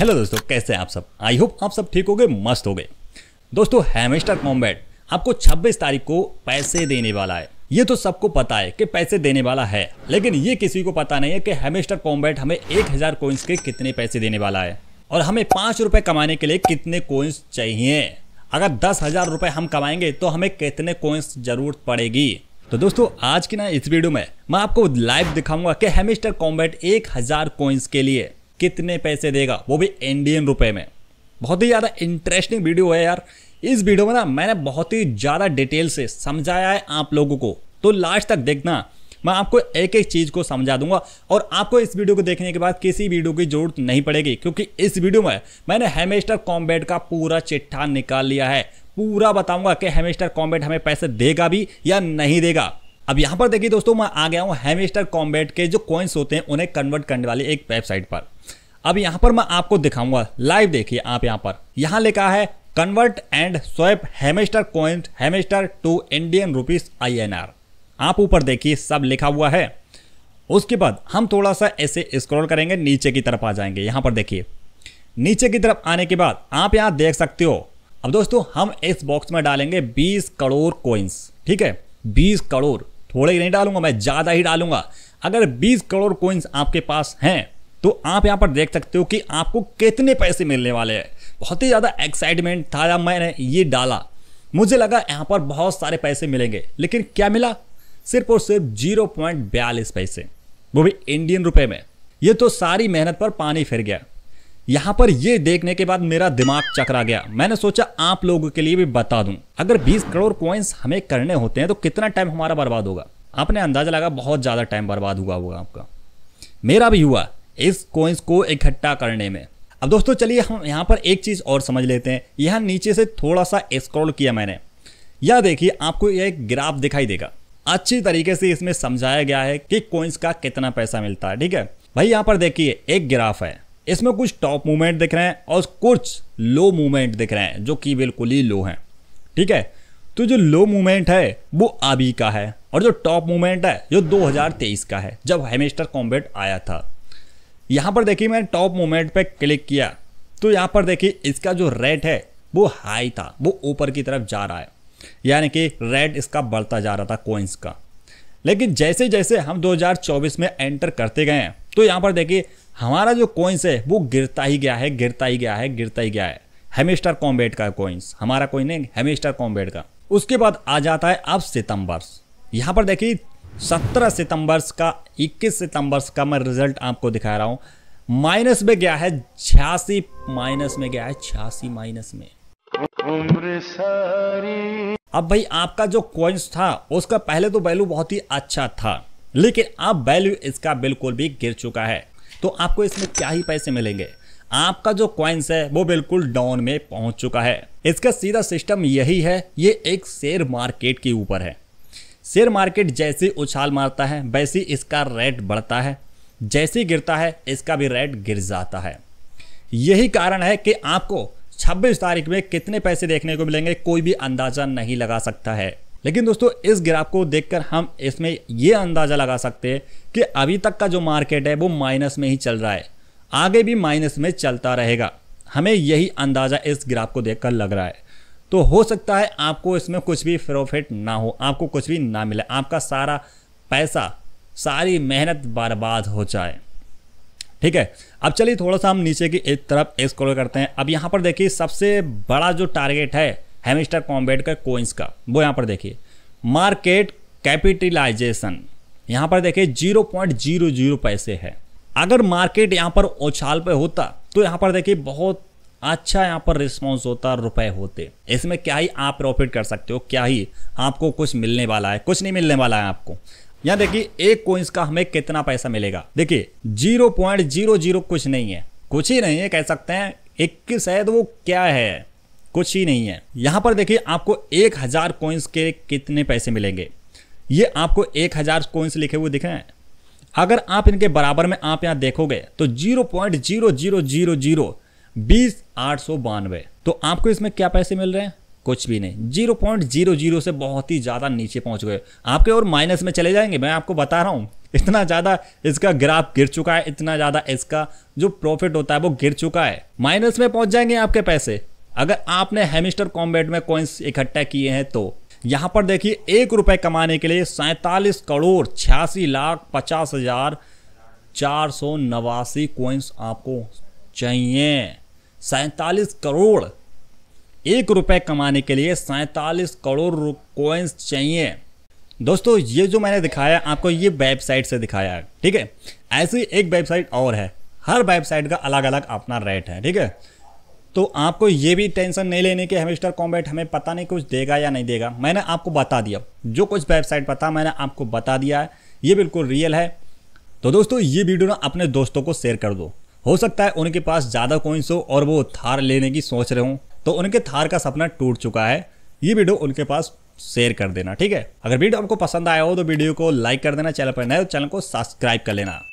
hello दोस्तों कैसे हैं आप सब आई होप आप सब ठीक हो गए मस्त हो गए दोस्तों हैमेस्टर कॉम्बैट आपको 26 तारीख को पैसे देने वाला है ये तो सबको पता है कि पैसे देने वाला है लेकिन ये किसी को पता नहीं है कि हैमेस्टर कॉम्बैट हमें एक हजार कोइंस के कितने पैसे देने वाला है और हमें पाँच रुपये कमाने के लिए कितने कोइंस चाहिए अगर दस हजार हम कमाएंगे तो हमें कितने कोइंस जरूरत पड़ेगी तो दोस्तों आज की ना इस वीडियो में मैं आपको लाइव दिखाऊंगा कि हेमिस्टर कॉम्बैट एक हजार कोइंस के लिए कितने पैसे देगा वो भी इंडियन रुपए में बहुत ही ज़्यादा इंटरेस्टिंग वीडियो है यार इस वीडियो में ना मैंने बहुत ही ज़्यादा डिटेल से समझाया है आप लोगों को तो लास्ट तक देखना मैं आपको एक एक चीज़ को समझा दूंगा और आपको इस वीडियो को देखने के बाद किसी वीडियो की जरूरत नहीं पड़ेगी क्योंकि इस वीडियो में मैंने हेमेस्टर कॉम्बेट का पूरा चिट्ठा निकाल लिया है पूरा बताऊंगा कि हेमेस्टर कॉम्बेट हमें पैसे देगा भी या नहीं देगा अब यहाँ पर देखिए दोस्तों मैं आ गया हूँ हेमेस्टर कॉम्बेट के जो कॉइन्स होते हैं उन्हें कन्वर्ट करने वाली एक वेबसाइट पर अब यहां पर मैं आपको दिखाऊंगा लाइव देखिए आप यहां पर यहां लिखा है convert and swap hamster coins hamster to Indian rupees आई आप ऊपर देखिए सब लिखा हुआ है उसके बाद हम थोड़ा सा ऐसे स्क्रॉल करेंगे नीचे की तरफ आ जाएंगे यहां पर देखिए नीचे की तरफ आने के बाद आप यहां देख सकते हो अब दोस्तों हम इस बॉक्स में डालेंगे 20 करोड़ कोइंस ठीक है 20 करोड़ थोड़े ही नहीं डालूंगा मैं ज़्यादा ही डालूंगा अगर 20 करोड़ कोइंस आपके पास हैं तो आप यहाँ पर देख सकते हो कि आपको कितने पैसे मिलने वाले हैं बहुत ही ज़्यादा एक्साइटमेंट था जब मैंने ये डाला मुझे लगा यहाँ पर बहुत सारे पैसे मिलेंगे लेकिन क्या मिला सिर्फ और सिर्फ जीरो पॉइंट बयालीस पैसे वो भी इंडियन रुपए में ये तो सारी मेहनत पर पानी फिर गया यहाँ पर ये देखने के बाद मेरा दिमाग चकरा गया मैंने सोचा आप लोगों के लिए भी बता दूं अगर 20 करोड़ कॉइन्स हमें करने होते हैं तो कितना टाइम हमारा बर्बाद होगा आपने अंदाजा लगा बहुत ज़्यादा टाइम बर्बाद हुआ होगा आपका मेरा भी हुआ इस कोइंस को इकट्ठा करने में अब दोस्तों चलिए हम यहाँ पर एक चीज़ और समझ लेते हैं यहाँ नीचे से थोड़ा सा स्क्रॉल किया मैंने यह देखिए आपको यह एक ग्राफ दिखाई देगा अच्छी तरीके से इसमें समझाया गया है कि कोइंस का कितना पैसा मिलता है ठीक है भाई यहाँ पर देखिए एक ग्राफ है इसमें कुछ टॉप मूवमेंट दिख रहे हैं और कुछ लो मूवमेंट दिख रहे हैं जो कि बिल्कुल ही लो हैं ठीक है तो जो लो मूवमेंट है वो अभी का है और जो टॉप मूवमेंट है जो 2023 का है जब हेमेस्टर कॉम्बेट आया था यहाँ पर देखिए मैंने टॉप मोमेंट पे क्लिक किया तो यहाँ पर देखिए इसका जो रेट है वो हाई था वो ऊपर की तरफ जा रहा है यानी कि रेट इसका बढ़ता जा रहा था कोइंस का लेकिन जैसे जैसे हम 2024 में एंटर करते गए हैं तो यहाँ पर देखिए हमारा जो कोइंस है वो गिरता ही गया है गिरता ही गया है गिरता ही गया है हेमिस्टर कॉम्बेट का कोइंस हमारा कोई नहीं हेमिस्टर कॉम्बेट का उसके बाद आ जाता है अब सितंबर यहाँ पर देखिए सत्रह सितंबर का इक्कीस सितंबर का मैं रिजल्ट आपको दिखा रहा हूं माइनस में गया है छियासी माइनस में गया है छियासी माइनस में अब भाई आपका जो क्वेंस था उसका पहले तो वैल्यू बहुत ही अच्छा था लेकिन अब वैल्यू इसका बिल्कुल भी गिर चुका है तो आपको इसमें क्या ही पैसे मिलेंगे आपका जो क्वेंस है वो बिल्कुल डाउन में पहुंच चुका है इसका सीधा सिस्टम यही है ये एक शेयर मार्केट के ऊपर है शेयर मार्केट जैसे उछाल मारता है वैसे इसका रेट बढ़ता है जैसे गिरता है इसका भी रेट गिर जाता है यही कारण है कि आपको 26 तारीख में कितने पैसे देखने को मिलेंगे कोई भी अंदाजा नहीं लगा सकता है लेकिन दोस्तों इस ग्राफ को देखकर हम इसमें यह अंदाज़ा लगा सकते हैं कि अभी तक का जो मार्केट है वो माइनस में ही चल रहा है आगे भी माइनस में चलता रहेगा हमें यही अंदाज़ा इस ग्राफ को देखकर लग रहा है तो हो सकता है आपको इसमें कुछ भी प्रॉफिट ना हो आपको कुछ भी ना मिले आपका सारा पैसा सारी मेहनत बर्बाद हो जाए ठीक है अब चलिए थोड़ा सा हम नीचे की एक तरफ एक्सप्लोर करते हैं अब यहाँ पर देखिए सबसे बड़ा जो टारगेट है हेमिस्टर कॉम्बेट का कोइंस का वो यहाँ पर देखिए मार्केट कैपिटलाइजेशन यहाँ पर देखिए जीरो पॉइंट जीरो जीरो पैसे है अगर मार्केट यहाँ पर उछाल पे होता तो यहाँ पर देखिए बहुत अच्छा यहाँ पर रिस्पॉन्स होता रुपए होते इसमें क्या ही आप प्रॉफिट कर सकते हो क्या ही आपको कुछ मिलने वाला है कुछ नहीं मिलने वाला है आपको यहाँ देखिए एक कोइंस का हमें कितना पैसा मिलेगा देखिए जीरो पॉइंट जीरो जीरो कुछ नहीं है कुछ ही नहीं है कह सकते हैं इक्कीस है तो वो क्या है कुछ ही नहीं है यहाँ पर देखिए आपको एक हज़ार कोइंस के कितने पैसे मिलेंगे ये आपको एक हज़ार कोइंस लिखे हुए दिखे हैं अगर आप इनके बराबर में आप यहाँ देखोगे तो zero point zero zero zero zero बीस आठ सौ बानवे तो आपको इसमें क्या पैसे मिल रहे हैं कुछ भी नहीं जीरो पॉइंट जीरो जीरो से बहुत ही ज़्यादा नीचे पहुंच गए आपके और माइनस में चले जाएंगे मैं आपको बता रहा हूँ इतना ज़्यादा इसका ग्राफ गिर चुका है इतना ज़्यादा इसका जो प्रॉफिट होता है वो गिर चुका है माइनस में पहुंच जाएंगे आपके पैसे अगर आपने हेमिस्टर कॉम्बेट में कॉइन्स इकट्ठा किए हैं तो यहाँ पर देखिए एक रुपये कमाने के लिए सैंतालीस करोड़ छियासी लाख पचास हजार चार सौ नवासी कॉइन्स आपको चाहिए सैंतालीस करोड़ एक रुपए कमाने के लिए सैंतालीस करोड़ कोइंस चाहिए दोस्तों ये जो मैंने दिखाया आपको ये वेबसाइट से दिखाया है ठीक है ऐसी एक वेबसाइट और है हर वेबसाइट का अलग अलग अपना रेट है ठीक है तो आपको ये भी टेंशन नहीं लेने के हमिस्टर कॉम्बैट हमें पता नहीं कुछ देगा या नहीं देगा मैंने आपको बता दिया जो कुछ वेबसाइट पता मैंने आपको बता दिया है ये बिल्कुल रियल है तो दोस्तों ये वीडियो ना अपने दोस्तों को शेयर कर दो हो सकता है उनके पास ज़्यादा कोइंस हो और वो थार लेने की सोच रहे हों तो उनके थार का सपना टूट चुका है ये वीडियो उनके पास शेयर कर देना ठीक है अगर वीडियो आपको पसंद आया हो तो वीडियो को लाइक कर देना चैनल पर नए तो चैनल को सब्सक्राइब कर लेना